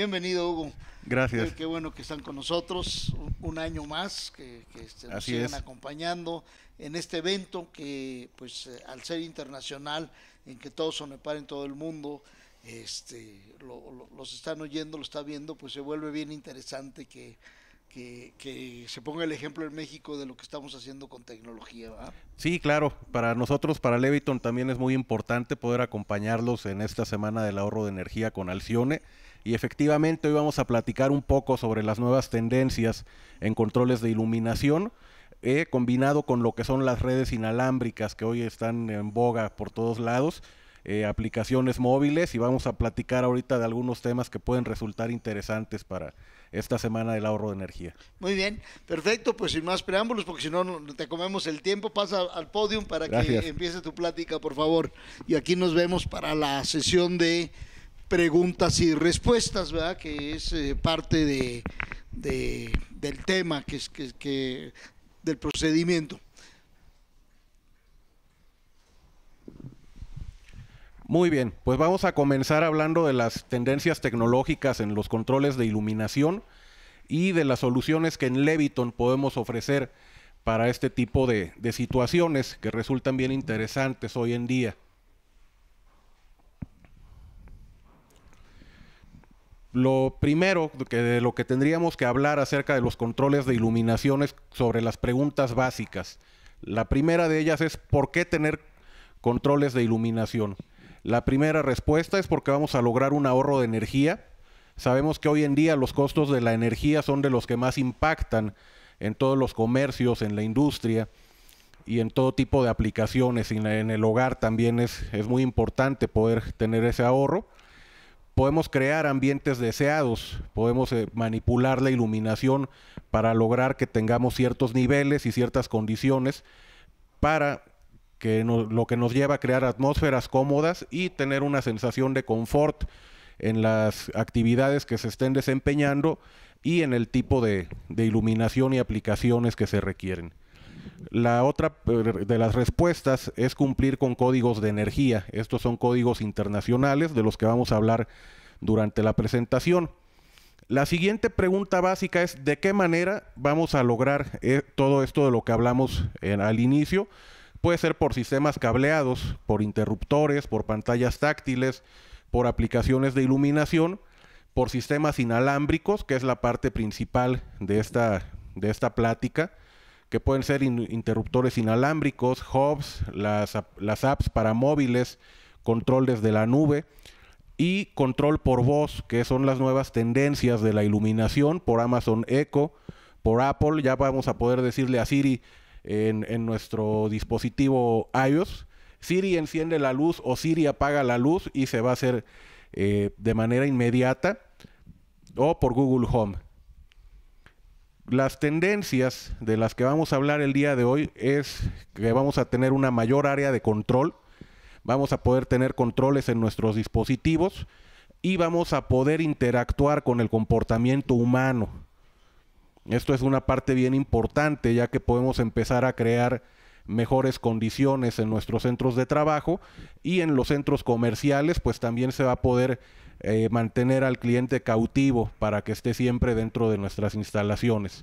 Bienvenido, Hugo. Gracias. qué bueno que están con nosotros un, año más, que, nos sigan acompañando en este evento que, pues, eh, al ser internacional, en que todos par en todo el mundo, este, los están oyendo, lo está viendo, pues se vuelve bien interesante que, se ponga el ejemplo en México de lo que estamos haciendo con tecnología. Sí, claro. Para nosotros, para Leviton, también es muy importante poder acompañarlos en esta semana del ahorro de energía con Alcione y efectivamente hoy vamos a platicar un poco sobre las nuevas tendencias en controles de iluminación. Eh, combinado con lo que son las redes inalámbricas que hoy están en boga por todos lados, eh, aplicaciones móviles y vamos a platicar ahorita de algunos temas que pueden resultar interesantes para esta semana del ahorro de energía. Muy bien, perfecto, pues sin más preámbulos, porque si no te comemos el tiempo, pasa al podio para que empiece tu plática, por favor. Y aquí nos vemos para la sesión de preguntas y respuestas, ¿verdad? Que es eh, parte de, del tema, que es que, del procedimiento. Muy bien, pues vamos a comenzar hablando de las tendencias tecnológicas en los controles de iluminación y de las soluciones que en Leviton podemos ofrecer para este tipo de situaciones que resultan bien interesantes hoy en día. Lo primero de lo que tendríamos que hablar acerca de los controles de iluminación es sobre las preguntas básicas. La primera de ellas es ¿por qué tener controles de iluminación? La primera respuesta es porque vamos a lograr un ahorro de energía. Sabemos que hoy en día los costos de la energía son de los que más impactan en todos los comercios, en la industria y en todo tipo de aplicaciones. en el hogar también es muy importante poder tener ese ahorro podemos crear ambientes deseados, podemos eh, manipular la iluminación para lograr que tengamos ciertos niveles y ciertas condiciones para que lo que nos lleva a crear atmósferas cómodas y tener una sensación de confort en las actividades que se estén desempeñando y en el tipo de iluminación y aplicaciones que se requieren. La otra eh, de las respuestas es cumplir con códigos de energía. Estos son códigos internacionales de los que vamos a hablar durante la presentación. La siguiente pregunta básica es de qué manera vamos a lograr eh, todo esto de lo que hablamos al inicio. Puede ser por sistemas cableados, por interruptores, por pantallas táctiles, por aplicaciones de iluminación, por sistemas inalámbricos, que es la parte principal de de esta plática que pueden ser interruptores inalámbricos, hubs, las, apps para móviles, control desde la nube y control por voz, que son las nuevas tendencias de la iluminación por Amazon Echo, por Apple. Ya vamos a poder decirle a Siri en, nuestro dispositivo iOS. Siri enciende la luz o Siri apaga la luz y se va a hacer eh, de manera inmediata o por Google Home. Las tendencias de las que vamos a hablar el día de hoy es que vamos a tener una mayor área de control, vamos a poder tener controles en nuestros dispositivos y vamos a poder interactuar con el comportamiento humano. Esto es una parte bien importante ya que podemos empezar a crear mejores condiciones en nuestros centros de trabajo y en los centros comerciales pues también se va a poder eh, mantener al cliente cautivo para que esté siempre dentro de nuestras instalaciones.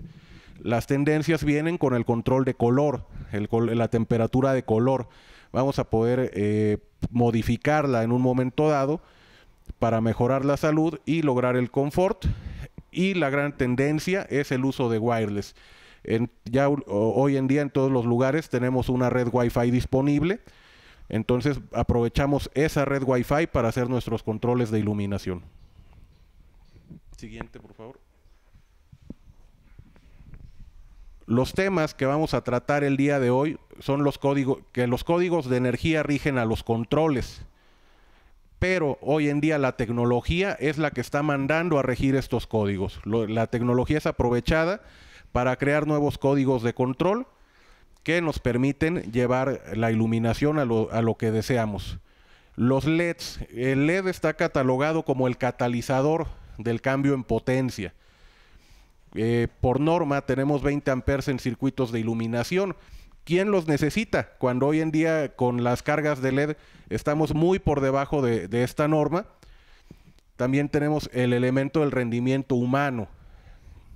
Las tendencias vienen con el control de color, la temperatura de color. Vamos a poder eh, modificarla en un momento dado para mejorar la salud y lograr el confort. Y la gran tendencia es el uso de wireless. ya hoy en día en todos los lugares tenemos una red Wi-Fi disponible entonces aprovechamos esa red Wi-Fi para hacer nuestros controles de iluminación. Siguiente, por favor. Los temas que vamos a tratar el día de hoy son los códigos, que los códigos de energía rigen a los controles. Pero hoy en día la tecnología es la que está mandando a regir estos códigos. la tecnología es aprovechada para crear nuevos códigos de control que nos permiten llevar la iluminación a lo, que deseamos. Los LEDs, el LED está catalogado como el catalizador del cambio en potencia. Eh, por norma tenemos 20 amperes en circuitos de iluminación. ¿Quién los necesita? Cuando hoy en día con las cargas de LED estamos muy por debajo de, de esta norma. También tenemos el elemento del rendimiento humano.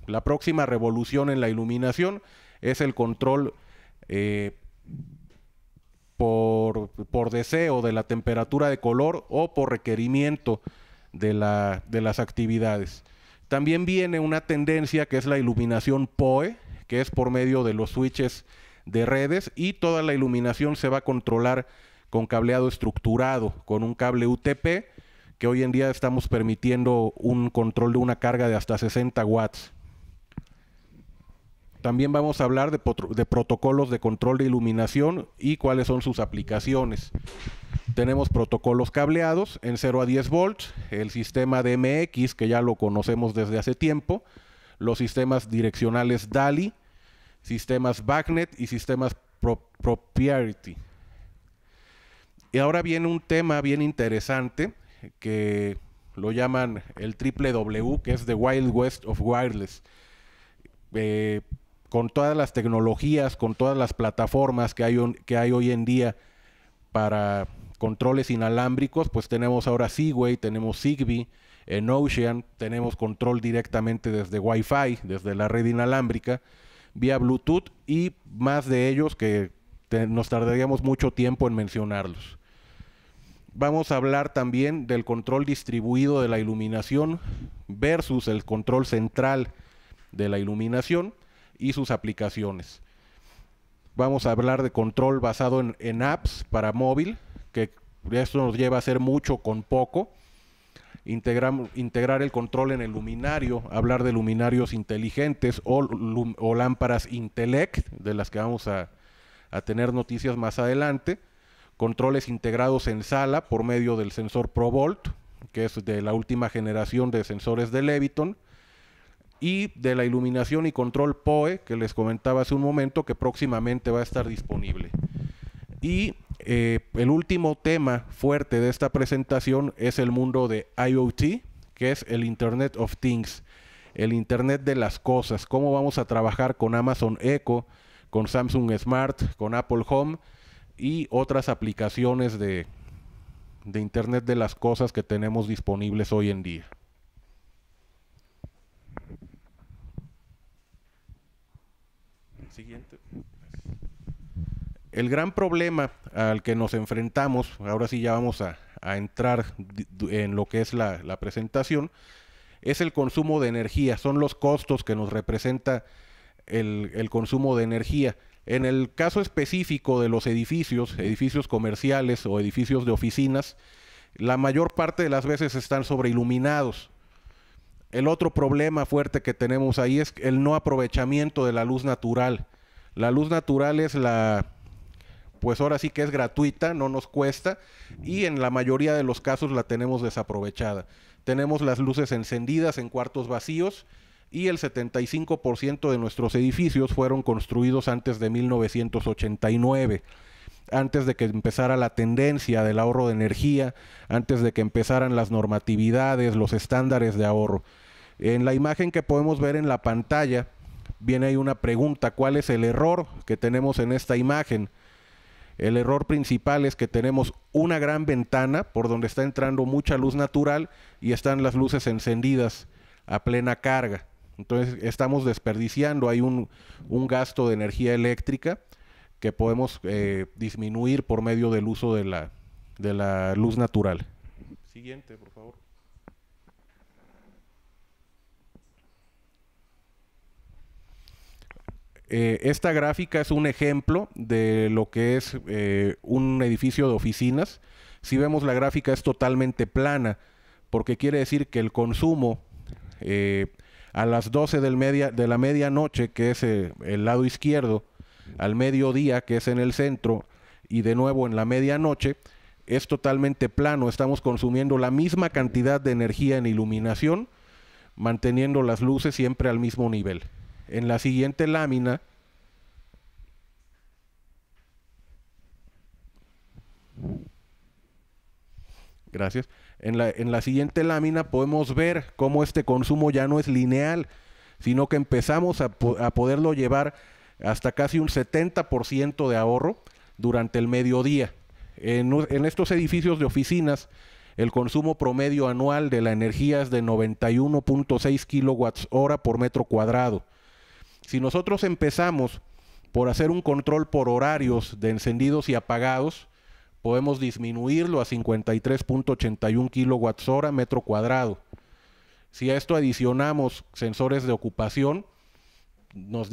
La próxima revolución en la iluminación es el control eh, por, por, deseo de la temperatura de color o por requerimiento de, de las actividades. También viene una tendencia que es la iluminación POE, que es por medio de los switches de redes y toda la iluminación se va a controlar con cableado estructurado, con un cable UTP, que hoy en día estamos permitiendo un control de una carga de hasta 60 watts. También vamos a hablar de, protocolos de control de iluminación y cuáles son sus aplicaciones. Tenemos protocolos cableados en 0 a 10 volts, el sistema DMX que ya lo conocemos desde hace tiempo, los sistemas direccionales DALI, sistemas BACnet y sistemas Propriety. Y ahora viene un tema bien interesante que lo llaman el triple W, que es The Wild West of Wireless. Eh, con todas las tecnologías, con todas las plataformas que hay, que hay hoy en día para controles inalámbricos, pues tenemos ahora Seaway, tenemos Zigbee, en Ocean tenemos control directamente desde Wi-Fi, desde la red inalámbrica, vía Bluetooth y más de ellos que nos tardaríamos mucho tiempo en mencionarlos. Vamos a hablar también del control distribuido de la iluminación versus el control central de la iluminación y sus aplicaciones. Vamos a hablar de control basado en, apps para móvil, que esto nos lleva a hacer mucho con poco. integrar el control en el luminario, hablar de luminarios inteligentes o, lámparas Intelect, de las que vamos a, a tener noticias más adelante. Controles integrados en sala por medio del sensor ProVolt, que es de la última generación de sensores de Leviton y de la iluminación y control POE que les comentaba hace un momento que próximamente va a estar disponible. Y eh, el último tema fuerte de esta presentación es el mundo de IoT, que es el Internet of Things, el Internet de las cosas, cómo vamos a trabajar con Amazon Echo, con Samsung Smart, con Apple Home y otras aplicaciones de Internet de las cosas que tenemos disponibles hoy en día. siguiente. El gran problema al que nos enfrentamos, ahora sí ya vamos a, entrar en lo que es la, presentación, es el consumo de energía, son los costos que nos representa el, el, consumo de energía. En el caso específico de los edificios, edificios comerciales o edificios de oficinas, la mayor parte de las veces están sobreiluminados. El otro problema fuerte que tenemos ahí es el no aprovechamiento de la luz natural. La luz natural es la, pues ahora sí que es gratuita, no nos cuesta y en la mayoría de los casos la tenemos desaprovechada. Tenemos las luces encendidas en cuartos vacíos y el 75% de nuestros edificios fueron construidos antes de 1989 antes de que empezara la tendencia del ahorro de energía, antes de que empezaran las normatividades, los estándares de ahorro. En la imagen que podemos ver en la pantalla, viene ahí una pregunta, ¿cuál es el error que tenemos en esta imagen? El error principal es que tenemos una gran ventana por donde está entrando mucha luz natural y están las luces encendidas a plena carga. Entonces estamos desperdiciando, hay un, gasto de energía eléctrica que podemos eh, disminuir por medio del uso de la, de la luz natural. Siguiente, por favor. Eh, esta gráfica es un ejemplo de lo que es eh, un edificio de oficinas. Si vemos la gráfica es totalmente plana, porque quiere decir que el consumo eh, a las 12 de la medianoche, que es el lado izquierdo, al mediodía, que es en el centro, y de nuevo en la medianoche, es totalmente plano. Estamos consumiendo la misma cantidad de energía en iluminación, manteniendo las luces siempre al mismo nivel en la siguiente lámina, gracias, en la, siguiente lámina podemos ver cómo este consumo ya no es lineal, sino que empezamos a, poderlo llevar hasta casi un 70% de ahorro durante el mediodía. En, en, estos edificios de oficinas, el consumo promedio anual de la energía es de 91.6 kilowatts hora por metro cuadrado si nosotros empezamos por hacer un control por horarios de encendidos y apagados, podemos disminuirlo a 53.81 kilowatts hora metro cuadrado. Si a esto adicionamos sensores de ocupación, nos,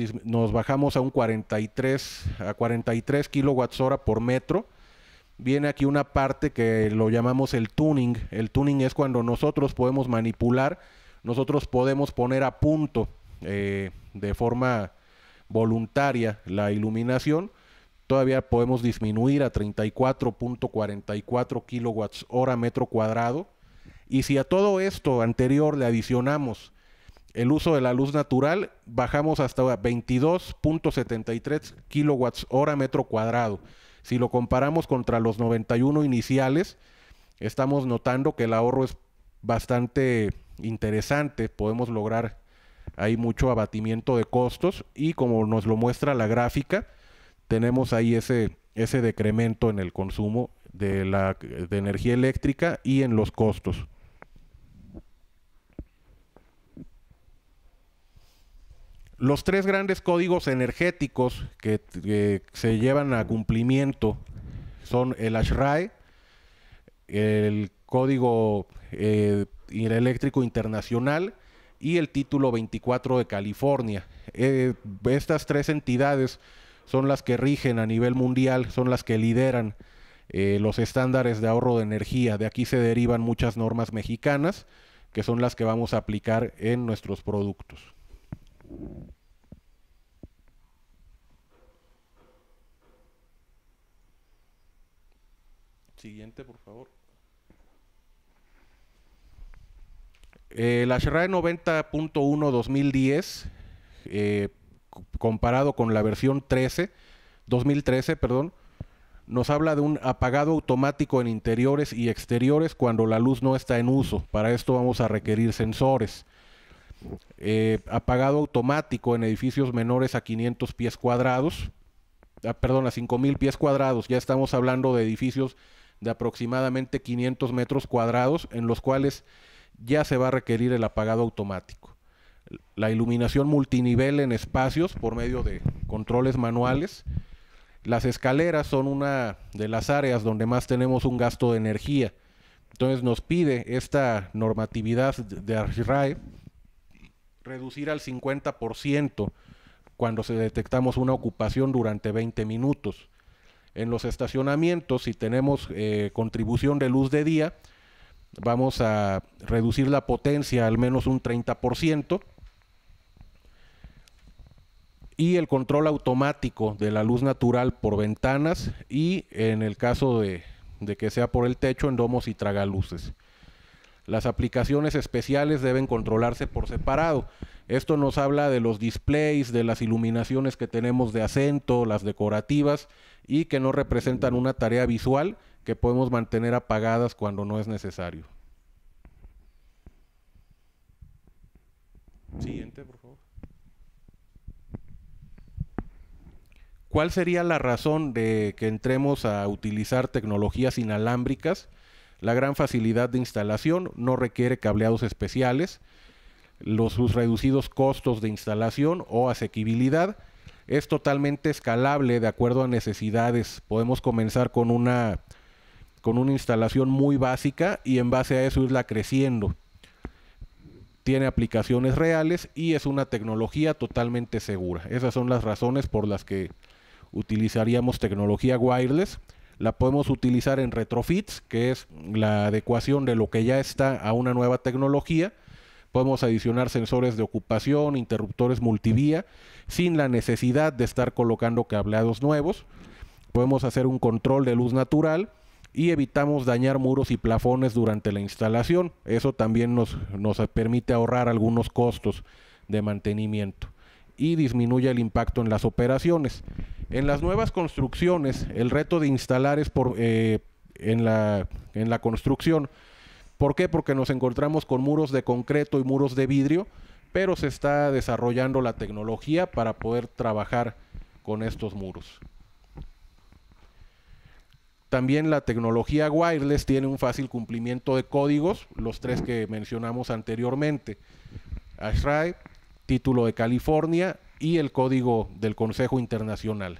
bajamos a un 43 a 43 kilowatts hora por metro. Viene aquí una parte que lo llamamos el tuning. El tuning es cuando nosotros podemos manipular, nosotros podemos poner a punto eh, de forma voluntaria la iluminación, todavía podemos disminuir a 34.44 kilowatts hora metro cuadrado. Y si a todo esto anterior le adicionamos el uso de la luz natural, bajamos hasta 22.73 kilowatts hora metro cuadrado. Si lo comparamos contra los 91 iniciales, estamos notando que el ahorro es bastante interesante. Podemos lograr hay mucho abatimiento de costos y como nos lo muestra la gráfica, tenemos ahí ese, ese decremento en el consumo de, la, energía eléctrica y en los costos. Los tres grandes códigos energéticos que, se llevan a cumplimiento son el ASHRAE, el Código eh, Eléctrico Internacional y el título 24 de California. Eh, estas tres entidades son las que rigen a nivel mundial, son las que lideran eh, los estándares de ahorro de energía. De aquí se derivan muchas normas mexicanas que son las que vamos a aplicar en nuestros productos. Siguiente, por favor. Eh, la Ferrari 90.1 2010, comparado con la versión 13, 2013, perdón, nos habla de un apagado automático en interiores y exteriores cuando la luz no está en uso. Para esto vamos a requerir sensores. Eh, apagado automático en edificios menores a 500 pies cuadrados, ah, perdón, a 5000 pies cuadrados. Ya estamos hablando de edificios de aproximadamente 500 metros cuadrados en los cuales ya se va a requerir el apagado automático. La iluminación multinivel en espacios por medio de controles manuales. Las escaleras son una de las áreas donde más tenemos un gasto de energía. Entonces nos pide esta normatividad de Archirae reducir al 50% cuando se detectamos una ocupación durante 20 minutos. En los estacionamientos, si tenemos eh, contribución de luz de día, vamos a reducir la potencia al menos un 30%. Y el control automático de la luz natural por ventanas y en el caso de, de que sea por el techo en domos y tragaluces. Las aplicaciones especiales deben controlarse por separado. Esto nos habla de los displays, de las iluminaciones que tenemos de acento, las decorativas y que no representan una tarea visual, que podemos mantener apagadas cuando no es necesario. Siguiente, por favor. ¿Cuál sería la razón de que entremos a utilizar tecnologías inalámbricas? La gran facilidad de instalación no requiere cableados especiales, los, sus reducidos costos de instalación o asequibilidad. Es totalmente escalable de acuerdo a necesidades. Podemos comenzar con una con una instalación muy básica y en base a eso irla creciendo. Tiene aplicaciones reales y es una tecnología totalmente segura. Esas son las razones por las que utilizaríamos tecnología wireless. La podemos utilizar en retrofits, que es la adecuación de lo que ya está a una nueva tecnología. Podemos adicionar sensores de ocupación, interruptores multivía, sin la necesidad de estar colocando cableados nuevos. Podemos hacer un control de luz natural y evitamos dañar muros y plafones durante la instalación. Eso también nos, permite ahorrar algunos costos de mantenimiento y disminuye el impacto en las operaciones. En las nuevas construcciones, el reto de instalar es por, eh, en, la, en la construcción. ¿Por qué? Porque nos encontramos con muros de concreto y muros de vidrio, pero se está desarrollando la tecnología para poder trabajar con estos muros. También la tecnología wireless tiene un fácil cumplimiento de códigos, los tres que mencionamos anteriormente. ASHRAE, título de California y el código del Consejo Internacional.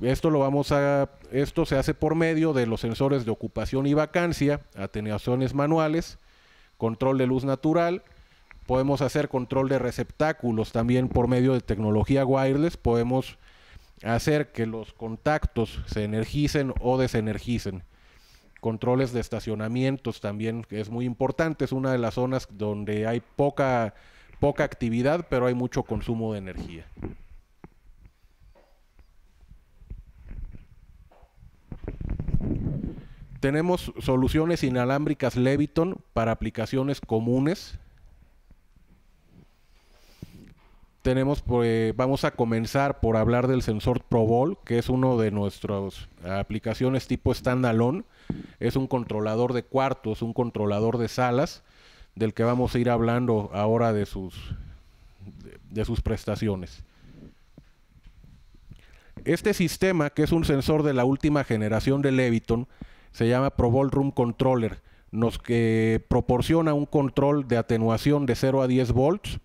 Esto lo vamos a esto se hace por medio de los sensores de ocupación y vacancia, atenuaciones manuales, control de luz natural, podemos hacer control de receptáculos también por medio de tecnología wireless, podemos hacer que los contactos se energicen o desenergicen. Controles de estacionamientos también, es muy importante, es una de las zonas donde hay poca, poca actividad, pero hay mucho consumo de energía. Tenemos soluciones inalámbricas Leviton para aplicaciones comunes, Pues, vamos a comenzar por hablar del sensor Pro que es uno de nuestras aplicaciones tipo standalone. Es un controlador de cuartos, un controlador de salas, del que vamos a ir hablando ahora de sus de, sus prestaciones. Este sistema, que es un sensor de la última generación de Leviton, se llama Pro Room Controller, nos que proporciona un control de atenuación de 0 a 10 volts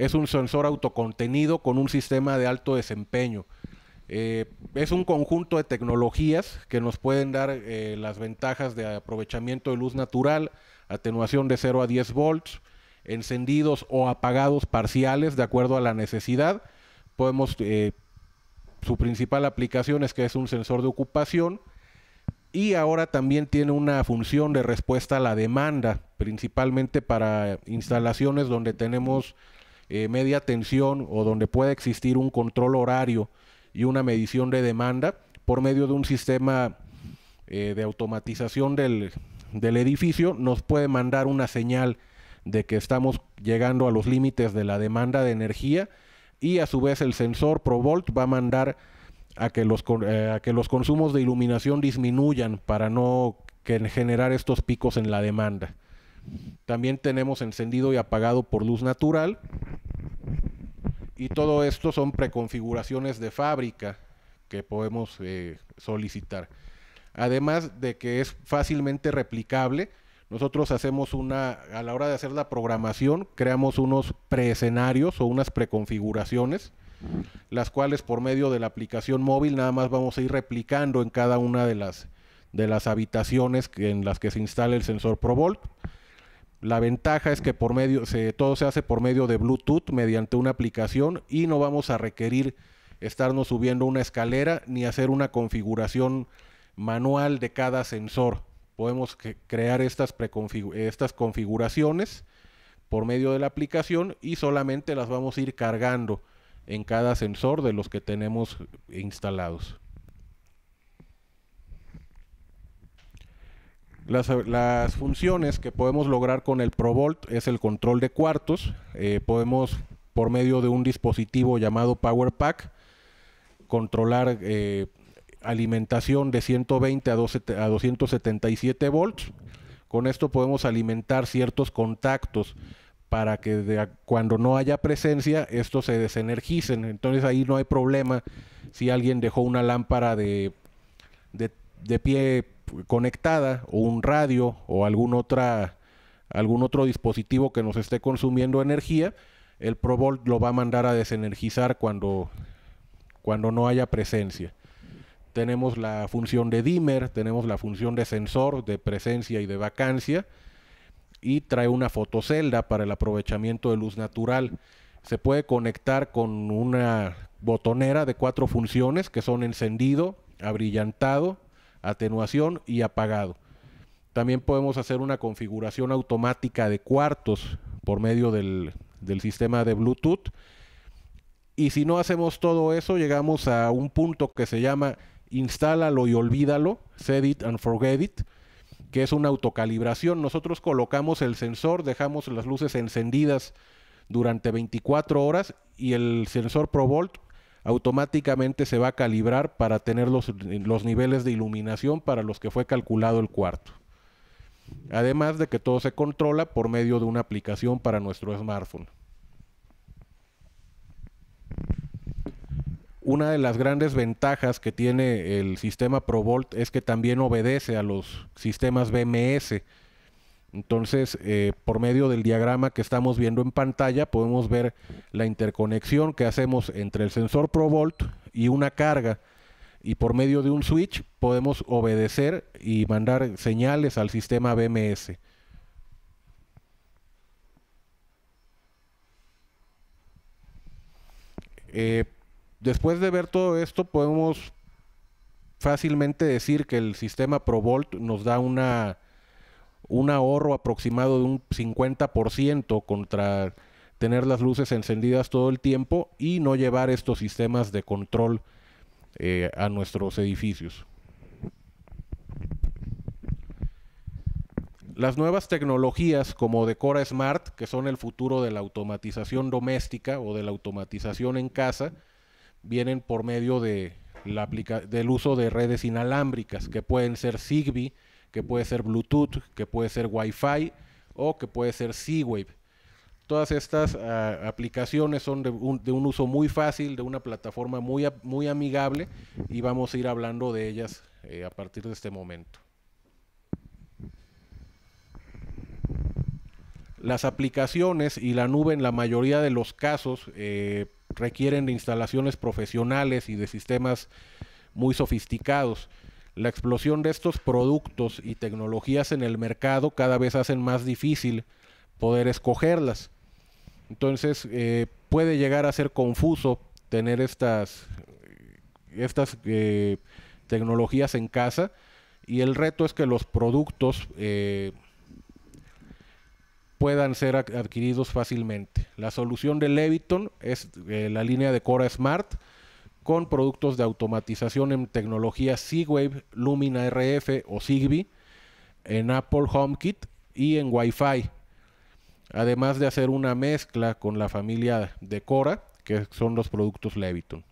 es un sensor autocontenido con un sistema de alto desempeño. Eh, es un conjunto de tecnologías que nos pueden dar eh, las ventajas de aprovechamiento de luz natural, atenuación de 0 a 10 volts, encendidos o apagados parciales de acuerdo a la necesidad. Podemos, eh, su principal aplicación es que es un sensor de ocupación y ahora también tiene una función de respuesta a la demanda, principalmente para instalaciones donde tenemos eh, media tensión o donde pueda existir un control horario y una medición de demanda por medio de un sistema eh, de automatización del, edificio, nos puede mandar una señal de que estamos llegando a los límites de la demanda de energía y a su vez el sensor ProVolt va a mandar a que los, eh, a que los consumos de iluminación disminuyan para no generar estos picos en la demanda. También tenemos encendido y apagado por luz natural. Y todo esto son preconfiguraciones de fábrica que podemos eh, solicitar. Además de que es fácilmente replicable, nosotros hacemos una, a la hora de hacer la programación, creamos unos preescenarios o unas preconfiguraciones, las cuales por medio de la aplicación móvil nada más vamos a ir replicando en cada una de las, de las habitaciones en las que se instale el sensor ProVolt. La ventaja es que todo se hace por medio de Bluetooth mediante una aplicación y no vamos a requerir estarnos subiendo una escalera ni hacer una configuración manual de cada sensor. Podemos crear estas, estas configuraciones por medio de la aplicación y solamente las vamos a ir cargando en cada sensor de los que tenemos instalados. Las, funciones que podemos lograr con el ProVolt es el control de cuartos. Eh, podemos, por medio de un dispositivo llamado PowerPack, controlar eh, alimentación de 120 a, 277 volts. Con esto podemos alimentar ciertos contactos para que cuando no haya presencia estos se desenergicen. Entonces ahí no hay problema si alguien dejó una lámpara de, de, de pie conectada o un radio o algún, otra, algún otro dispositivo que nos esté consumiendo energía, el ProVolt lo va a mandar a desenergizar cuando, cuando no haya presencia. Tenemos la función de dimmer, tenemos la función de sensor, de presencia y de vacancia, y trae una fotocelda para el aprovechamiento de luz natural. Se puede conectar con una botonera de cuatro funciones que son encendido, abrillantado, atenuación y apagado. También podemos hacer una configuración automática de cuartos por medio del, sistema de Bluetooth. Y si no hacemos todo eso, llegamos a un punto que se llama instálalo y olvídalo, set it and forget it, que es una autocalibración. Nosotros colocamos el sensor, dejamos las luces encendidas durante 24 horas y el sensor ProVolt automáticamente se va a calibrar para tener los, niveles de iluminación para los que fue calculado el cuarto. Además de que todo se controla por medio de una aplicación para nuestro smartphone. Una de las grandes ventajas que tiene el sistema ProVolt es que también obedece a los sistemas BMS, entonces, eh, por medio del diagrama que estamos viendo en pantalla, podemos ver la interconexión que hacemos entre el sensor ProVolt y una carga. Y por medio de un switch podemos obedecer y mandar señales al sistema BMS. Eh, después de ver todo esto, podemos fácilmente decir que el sistema ProVolt nos da una un ahorro aproximado de un 50% contra tener las luces encendidas todo el tiempo y no llevar estos sistemas de control eh, a nuestros edificios. Las nuevas tecnologías como Decora Smart, que son el futuro de la automatización doméstica o de la automatización en casa, vienen por medio del uso de redes inalámbricas, que pueden ser Zigbee, que puede ser Bluetooth, que puede ser Wi-Fi o que puede ser Z-Wave. Todas estas ah, aplicaciones son de un, uso muy fácil, de una plataforma muy, muy amigable y vamos a ir hablando de ellas eh, a partir de este momento. Las aplicaciones y la nube en la mayoría de los casos eh, requieren de instalaciones profesionales y de sistemas muy sofisticados la explosión de estos productos y tecnologías en el mercado cada vez hacen más difícil poder escogerlas. Entonces eh, puede llegar a ser confuso tener estas, estas eh, tecnologías en casa y el reto es que los productos eh, puedan ser adquiridos fácilmente. La solución de Leviton es la línea de Cora Smart, con productos de automatización en tecnología z Lumina RF o Zigbee, en Apple HomeKit y en Wi-Fi. Además de hacer una mezcla con la familia de Cora, que son los productos Leviton.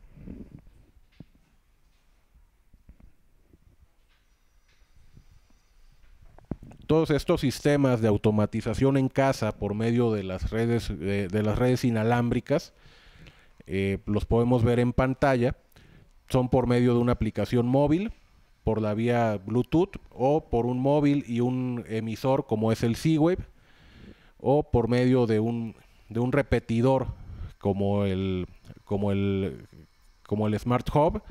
todos estos sistemas de automatización en casa por medio de las redes, de las redes inalámbricas eh, los podemos ver en pantalla. Son por medio de una aplicación móvil, por la vía Bluetooth o por un móvil y un emisor como es el c o por medio de un, de un repetidor como el, como, el, como el Smart Hub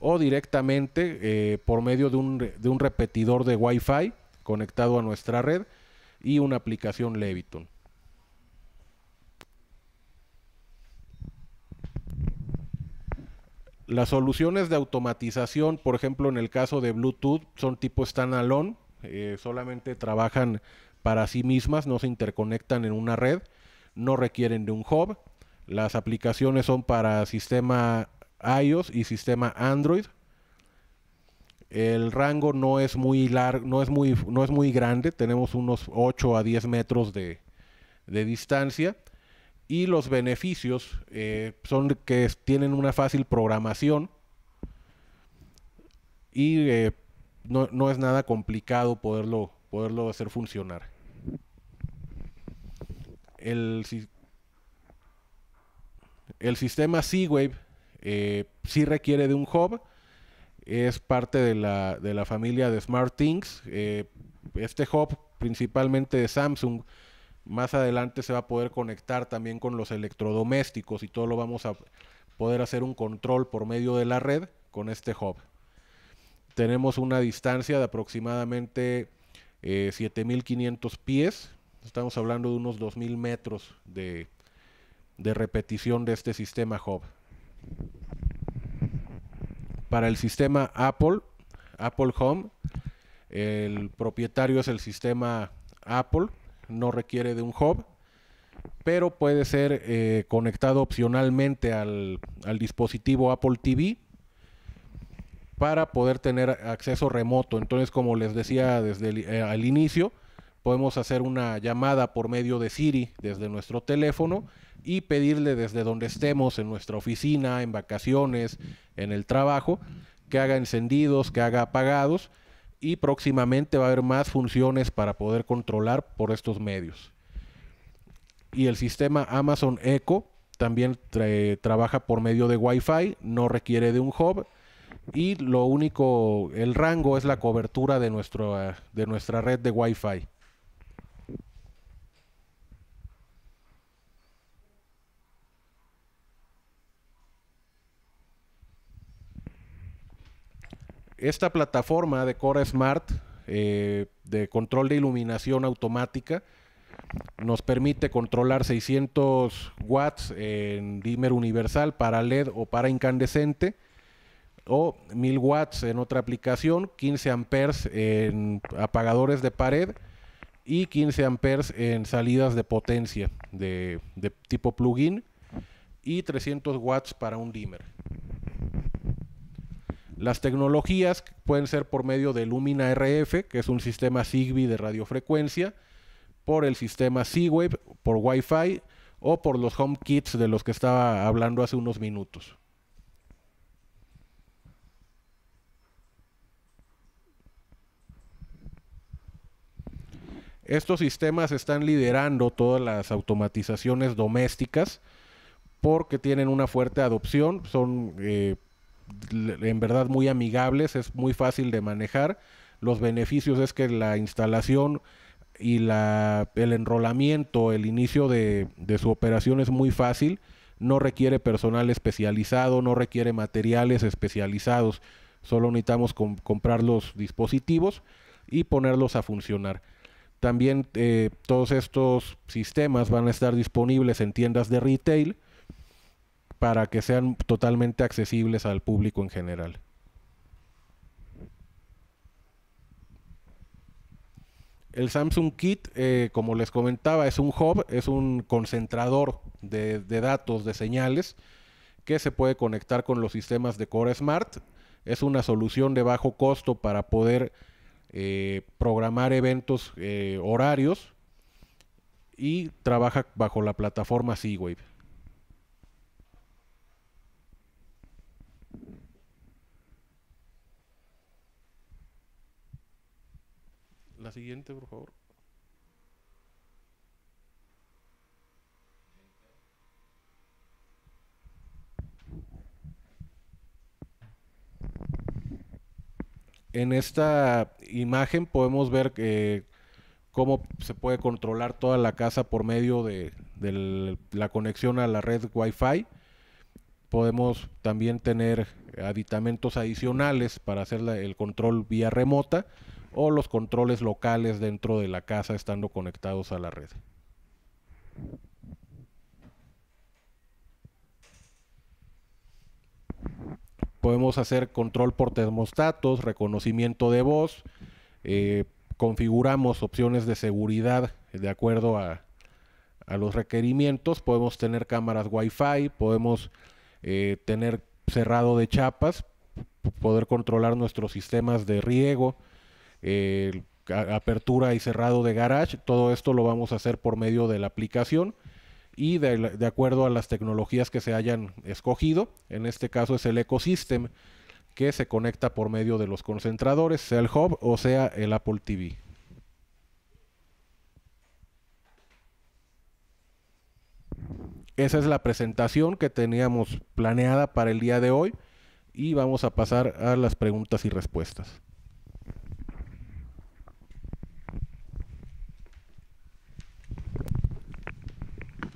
o directamente eh, por medio de un, de un repetidor de Wi-Fi conectado a nuestra red y una aplicación Leviton. Las soluciones de automatización, por ejemplo, en el caso de Bluetooth, son tipo standalone, eh, solamente trabajan para sí mismas, no se interconectan en una red, no requieren de un hub. Las aplicaciones son para sistema iOS y sistema Android. El rango no es muy largo, no es muy, no es muy grande, tenemos unos 8 a 10 metros de, de distancia y los beneficios eh, son que tienen una fácil programación y eh, no, es nada complicado poderlo, poderlo hacer funcionar. El, el sistema C-Wave eh, sí requiere de un hub, es parte de la, de la familia de SmartThings. este hub principalmente de Samsung más adelante se va a poder conectar también con los electrodomésticos y todo lo vamos a poder hacer un control por medio de la red con este hub. Tenemos una distancia de aproximadamente 7500 eh, pies. Estamos hablando de unos 2000 metros de, de repetición de este sistema hub. Para el sistema Apple, Apple Home, el propietario es el sistema Apple no requiere de un hub, pero puede ser eh, conectado opcionalmente al, dispositivo Apple TV para poder tener acceso remoto. Entonces, como les decía desde eh, al inicio, podemos hacer una llamada por medio de Siri desde nuestro teléfono y pedirle desde donde estemos, en nuestra oficina, en vacaciones, en el trabajo, que haga encendidos, que haga apagados y próximamente va a haber más funciones para poder controlar por estos medios. Y el sistema Amazon Echo también trabaja por medio de Wi-Fi, no requiere de un hub y lo único, el rango es la cobertura de, nuestro, de nuestra red de Wi-Fi. esta plataforma de Core Smart eh, de control de iluminación automática nos permite controlar 600 watts en dimmer universal para LED o para incandescente o 1000 watts en otra aplicación, 15 amperes en apagadores de pared y 15 amperes en salidas de potencia de, de tipo plugin y 300 watts para un dimmer. Las tecnologías pueden ser por medio de Lumina RF, que es un sistema Zigbee de radiofrecuencia, por el sistema c wave por Wi-Fi o por los home kits de los que estaba hablando hace unos minutos. Estos sistemas están liderando todas las automatizaciones domésticas porque tienen una fuerte adopción, son eh, en verdad muy amigables, es muy fácil de manejar. Los beneficios es que la instalación y el enrolamiento, el inicio de, su operación es muy fácil, no requiere personal especializado, no requiere materiales especializados, solo necesitamos comprar los dispositivos y ponerlos a funcionar. También eh, todos estos sistemas van a estar disponibles en tiendas de retail, para que sean totalmente accesibles al público en general. El Samsung Kit, eh, como les comentaba, es un hub, es un concentrador de, datos, de señales, que se puede conectar con los sistemas de Core Smart. Es una solución de bajo costo para poder eh, programar eventos eh, horarios y trabaja bajo la plataforma Seawave. La siguiente, por favor. En esta imagen podemos ver eh, cómo se puede controlar toda la casa por medio de, la conexión a la red Wi-Fi. Podemos también tener aditamentos adicionales para hacer el control vía remota o los controles locales dentro de la casa estando conectados a la red. Podemos hacer control por termostatos, reconocimiento de voz, eh, configuramos opciones de seguridad de acuerdo a, los requerimientos, podemos tener cámaras Wi-Fi, podemos eh, tener cerrado de chapas, poder controlar nuestros sistemas de riego, apertura y cerrado de garage. Todo esto lo vamos a hacer por medio de la aplicación y de, de, acuerdo a las tecnologías que se hayan escogido. En este caso es el ecosystem que se conecta por medio de los concentradores, sea el hub o sea el Apple TV. Esa es la presentación que teníamos planeada para el día de hoy y vamos a pasar a las preguntas y respuestas.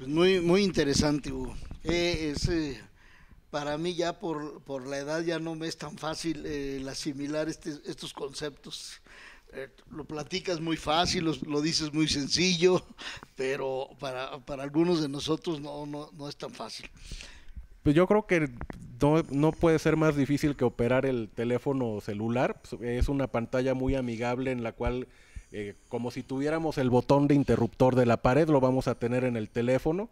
Pues, muy, muy interesante, Hugo. Eh, para mí ya por, la edad ya no me es tan fácil eh, asimilar este, estos conceptos. Eh, lo platicas muy fácil, lo, dices muy sencillo, pero para, algunos de nosotros no, no, es tan fácil. Pues yo creo que no, no, puede ser más difícil que operar el teléfono celular. Pues, es una pantalla muy amigable en la cual eh, como si tuviéramos el botón de interruptor de la pared, lo vamos a tener en el teléfono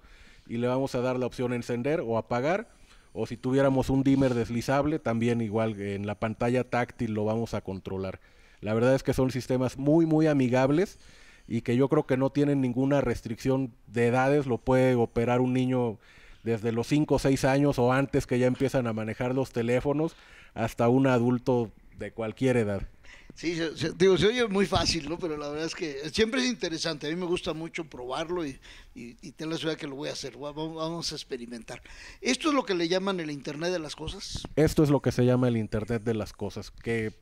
y le vamos a dar la opción encender o apagar. O si tuviéramos un dimmer deslizable, también igual en la pantalla táctil lo vamos a controlar. La verdad es que son sistemas muy, muy amigables y que yo creo que no tienen ninguna restricción de edades, lo puede operar un niño desde los 5 o 6 años o antes que ya empiezan a manejar los teléfonos hasta un adulto de cualquier edad. Sí, digo, se oye muy fácil, ¿no? Pero la verdad es que siempre es interesante. A mí me gusta mucho probarlo y, y, ten la ciudad que lo voy a hacer. Vamos, a experimentar. ¿Esto es lo que le llaman el Internet de las Cosas? Esto es lo que se llama el Internet de las Cosas, que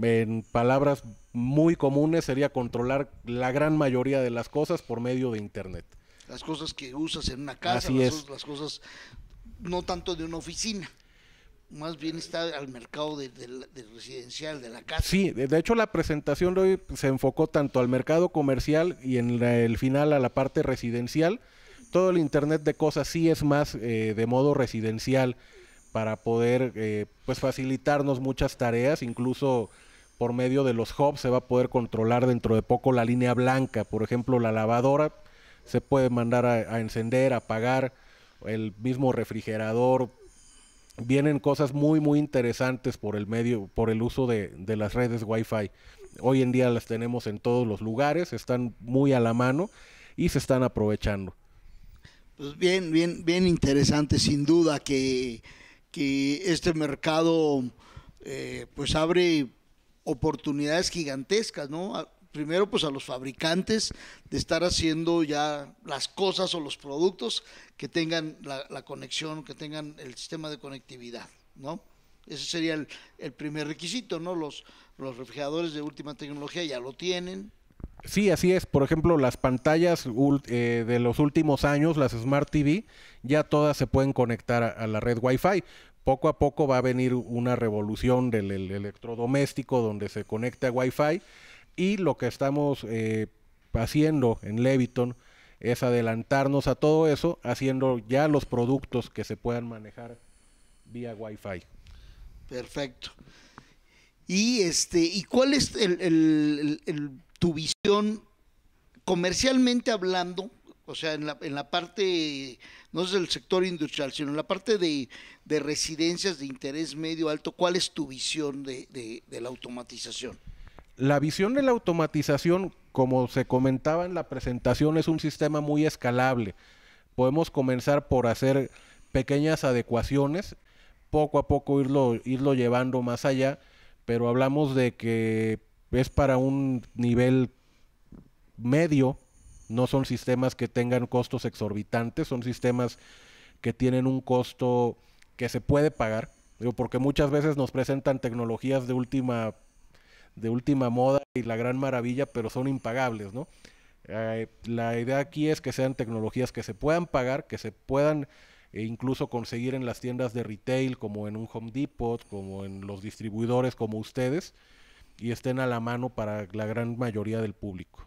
en palabras muy comunes sería controlar la gran mayoría de las cosas por medio de Internet. Las cosas que usas en una casa, las cosas no tanto de una oficina más bien está al mercado de, residencial, de la casa. Sí, de hecho la presentación de hoy se enfocó tanto al mercado comercial y en el final a la parte residencial. Todo el Internet de cosas sí es más eh, de modo residencial para poder eh, pues facilitarnos muchas tareas, incluso por medio de los hubs se va a poder controlar dentro de poco la línea blanca, por ejemplo la lavadora se puede mandar a, encender, apagar, el mismo refrigerador, vienen cosas muy, muy interesantes por el medio, por el uso de, las redes Wi-Fi. Hoy en día las tenemos en todos los lugares, están muy a la mano y se están aprovechando. Pues bien, bien, bien interesante, sin duda, que, este mercado eh, pues abre oportunidades gigantescas, ¿no? primero pues a los fabricantes de estar haciendo ya las cosas o los productos que tengan la, conexión, que tengan el sistema de conectividad, ¿no? Ese sería el, primer requisito, ¿no? Los, refrigeradores de última tecnología ya lo tienen. Sí, así es. Por ejemplo, las pantallas eh, de los últimos años, las Smart TV, ya todas se pueden conectar a, la red Wi-Fi poco a poco va a venir una revolución del electrodoméstico donde se conecta a Wi-Fi y lo que estamos eh, haciendo en Leviton es adelantarnos a todo eso, haciendo ya los productos que se puedan manejar vía Wi-Fi. Perfecto. Y este, ¿y cuál es el, tu visión comercialmente hablando? O sea, en la, en la parte, no es del sector industrial, sino en la parte de, residencias de interés medio alto, ¿cuál es tu visión de la automatización? La visión de la automatización, como se comentaba en la presentación, es un sistema muy escalable. Podemos comenzar por hacer pequeñas adecuaciones, poco a poco irlo, irlo llevando más allá, pero hablamos de que es para un nivel medio, no son sistemas que tengan costos exorbitantes, son sistemas que tienen un costo que se puede pagar, porque muchas veces nos presentan tecnologías de última de última moda y la gran maravilla, pero son impagables, ¿no? Eh, la idea aquí es que sean tecnologías que se puedan pagar, que se puedan eh, incluso conseguir en las tiendas de retail, como en un Home Depot, como en los distribuidores como ustedes, y estén a la mano para la gran mayoría del público.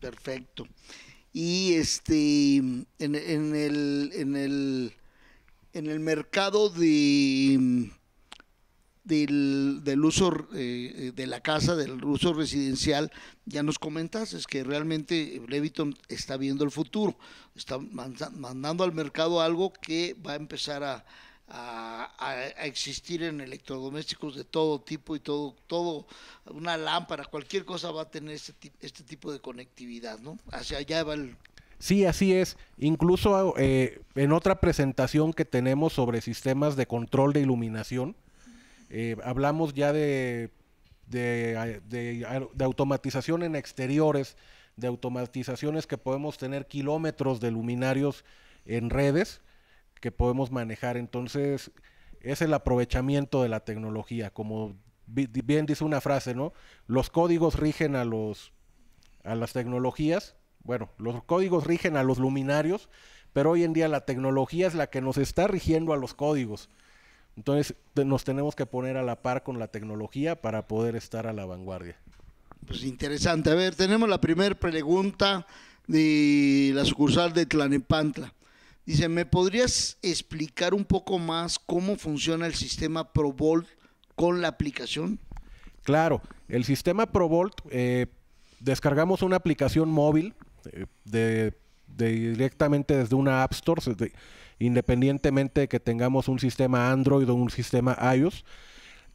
Perfecto. Y este en el en el en el mercado de del, del uso eh, de la casa, del uso residencial, ya nos comentas, es que realmente Leviton está viendo el futuro, está mandando al mercado algo que va a empezar a, existir en electrodomésticos de todo tipo y todo, todo, una lámpara, cualquier cosa va a tener este, este tipo de conectividad, ¿no? Hacia allá va el Sí, así es. Incluso eh, en otra presentación que tenemos sobre sistemas de control de iluminación, eh, hablamos ya de, automatización en exteriores, de automatizaciones que podemos tener kilómetros de luminarios en redes que podemos manejar. Entonces, es el aprovechamiento de la tecnología. Como bien dice una frase, ¿no? Los códigos rigen a las tecnologías. Bueno, los códigos rigen a los luminarios, pero hoy en día la tecnología es la que nos está rigiendo a los códigos. Entonces nos tenemos que poner a la par con la tecnología para poder estar a la vanguardia. Pues interesante. A ver, tenemos la primera pregunta de la sucursal de Tlanepantla. Dice, ¿me podrías explicar un poco más cómo funciona el sistema ProVolt con la aplicación? Claro, el sistema ProVolt, eh, descargamos una aplicación móvil eh, de, directamente desde una App Store independientemente de que tengamos un sistema Android o un sistema iOS.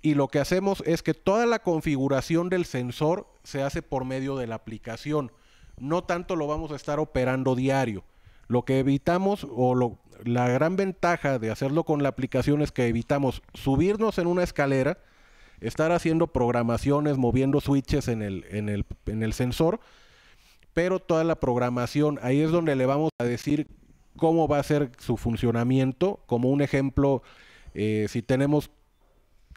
Y lo que hacemos es que toda la configuración del sensor se hace por medio de la aplicación. No tanto lo vamos a estar operando diario. Lo que evitamos o la gran ventaja de hacerlo con la aplicación es que evitamos subirnos en una escalera, estar haciendo programaciones, moviendo switches en el sensor, pero toda la programación, ahí es donde le vamos a decir cómo va a ser su funcionamiento. Como un ejemplo, eh, si tenemos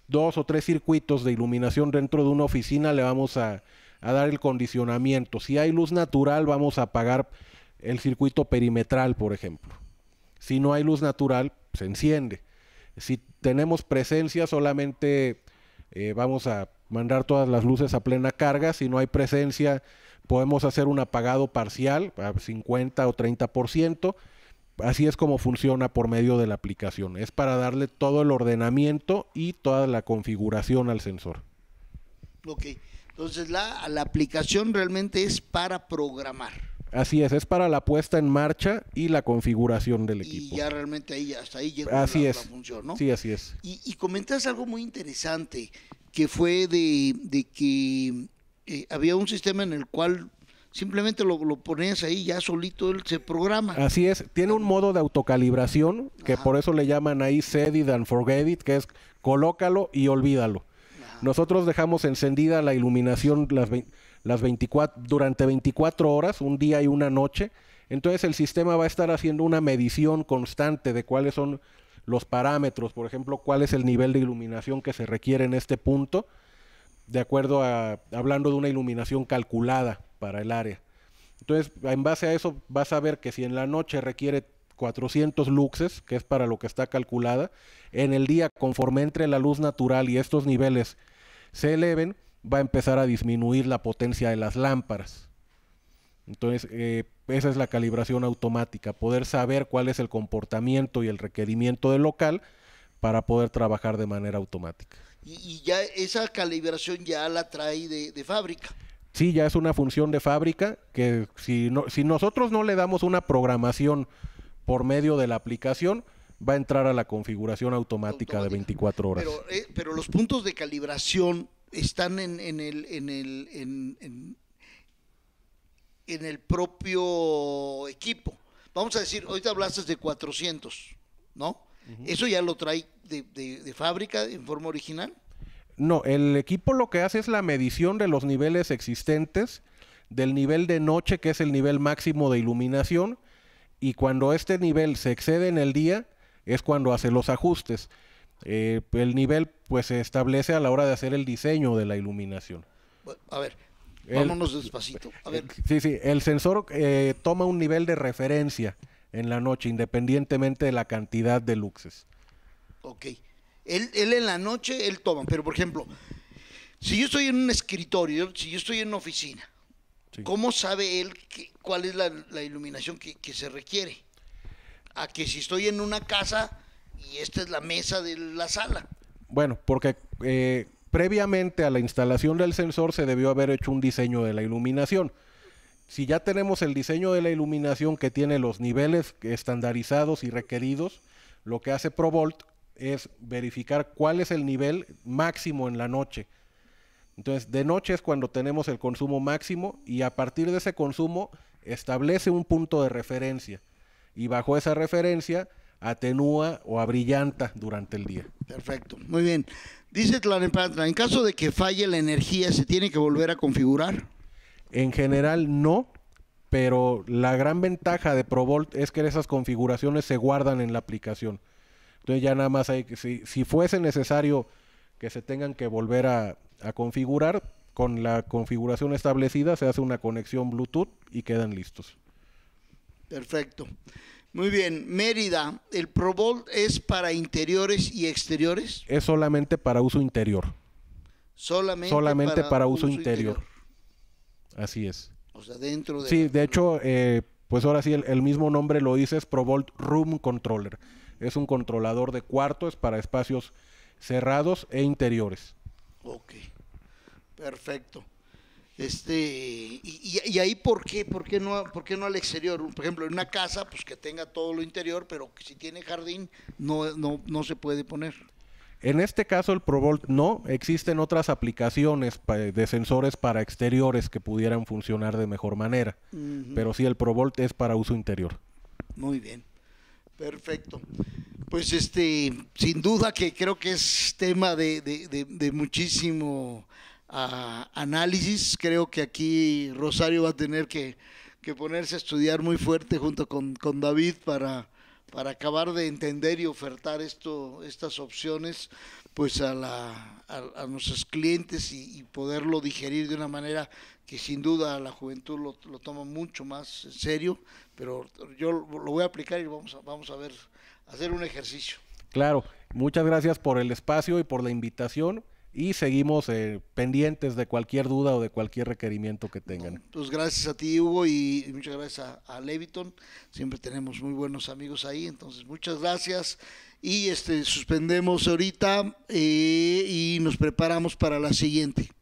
dos o tres circuitos de iluminación dentro de una oficina, le vamos a, dar el condicionamiento. Si hay luz natural, vamos a apagar el circuito perimetral, por ejemplo. Si no hay luz natural, se enciende. Si tenemos presencia, solamente eh, vamos a mandar todas las luces a plena carga. Si no hay presencia, podemos hacer un apagado parcial, a 50 o 30% así es como funciona por medio de la aplicación. Es para darle todo el ordenamiento y toda la configuración al sensor. Ok, entonces la, aplicación realmente es para programar. Así es, es para la puesta en marcha y la configuración del equipo. Y ya realmente ahí, hasta ahí llega la, función, ¿no? Sí, así es. Y, comentas algo muy interesante, que fue de, que eh, había un sistema en el cual simplemente lo, lo, pones ahí, ya solito él se programa. Así es, tiene un modo de autocalibración, que por eso le llaman ahí set it and forget it, que es colócalo y olvídalo. Nosotros dejamos encendida la iluminación las, las 24, durante 24 horas, un día y una noche. Entonces el sistema va a estar haciendo una medición constante de cuáles son los parámetros, por ejemplo, cuál es el nivel de iluminación que se requiere en este punto, de acuerdo a, hablando de una iluminación calculada para el área. Entonces, en base a eso, vas a ver que si en la noche requiere 400 luxes, que es para lo que está calculada, en el día, conforme entre la luz natural y estos niveles se eleven, va a empezar a disminuir la potencia de las lámparas. Entonces, eh, esa es la calibración automática, poder saber cuál es el comportamiento y el requerimiento del local para poder trabajar de manera automática. Y, ya esa calibración ya la trae de fábrica sí ya es una función de fábrica que si, si nosotros no le damos una programación por medio de la aplicación, va a entrar a la configuración automática, de 24 horas. Eh, pero, los puntos de calibración están en, el... En el en, el propio equipo. Vamos a decir, ahorita hablaste de 400, ¿no? ¿Eso ya lo trae de fábrica en forma original? No, el equipo lo que hace es la medición de los niveles existentes, del nivel de noche, que es el nivel máximo de iluminación, y cuando este nivel se excede en el día, es cuando hace los ajustes. Eh, el nivel pues se establece a la hora de hacer el diseño de la iluminación. a ver, vámonos despacito. Sí, sí, el sensor eh, toma un nivel de referencia en la noche, independientemente de la cantidad de luxes. Ok. Él, él en la noche, él toma. Pero, por ejemplo, si yo estoy en un escritorio, si yo estoy en una oficina, ¿cómo sabe él que, cuál es la, iluminación que, se requiere? A que si estoy en una casa y esta es la mesa de la sala. Bueno, porque eh, previamente a la instalación del sensor se debió haber hecho un diseño de la iluminación. Si ya tenemos el diseño de la iluminación que tiene los niveles estandarizados y requeridos, lo que hace ProVolt es verificar cuál es el nivel máximo en la noche. Entonces, de noche es cuando tenemos el consumo máximo y a partir de ese consumo establece un punto de referencia y bajo esa referencia atenúa o abrillanta durante el día. Perfecto, muy bien. Dice Tlanepatra, en caso de que falle la energía, ¿se tiene que volver a configurar? En general no, pero la gran ventaja de ProVolt es que esas configuraciones se guardan en la aplicación. Entonces ya nada más hay que, si, fuese necesario que se tengan que volver a, configurar, con la configuración establecida se hace una conexión Bluetooth y quedan listos. Perfecto. Muy bien, Mérida, ¿el Pro es para interiores y exteriores? Es solamente para uso interior. Solamente, para, uso, interior. Así es. O sea, dentro de... Sí, de hecho, eh, pues ahora sí, el, mismo nombre lo dice, es Pro Room Controller. Es un controlador de cuartos para espacios cerrados e interiores. Ok, perfecto. Este, y, ahí por qué, por qué no, no al exterior, por ejemplo, en una casa, pues que tenga todo lo interior, pero si tiene jardín, no, no, se puede poner. En este caso el ProVolt no, existen otras aplicaciones de sensores para exteriores que pudieran funcionar de mejor manera, pero sí el ProVolt es para uso interior. Muy bien. Perfecto. Pues este, sin duda que creo que es tema de, muchísimo ah, análisis. Creo que aquí Rosario va a tener que, ponerse a estudiar muy fuerte junto con, con David para para acabar de entender y ofertar esto, estas opciones pues a, la, a, nuestros clientes y, poderlo digerir de una manera que sin duda la juventud lo, toma mucho más en serio, pero yo lo voy a aplicar y vamos a, vamos a ver, hacer un ejercicio. Claro, muchas gracias por el espacio y por la invitación y seguimos eh, pendientes de cualquier duda o de cualquier requerimiento que tengan. Pues gracias a ti, Hugo, y muchas gracias a, Leviton. Siempre tenemos muy buenos amigos ahí, entonces muchas gracias. Y este suspendemos ahorita eh, y nos preparamos para la siguiente.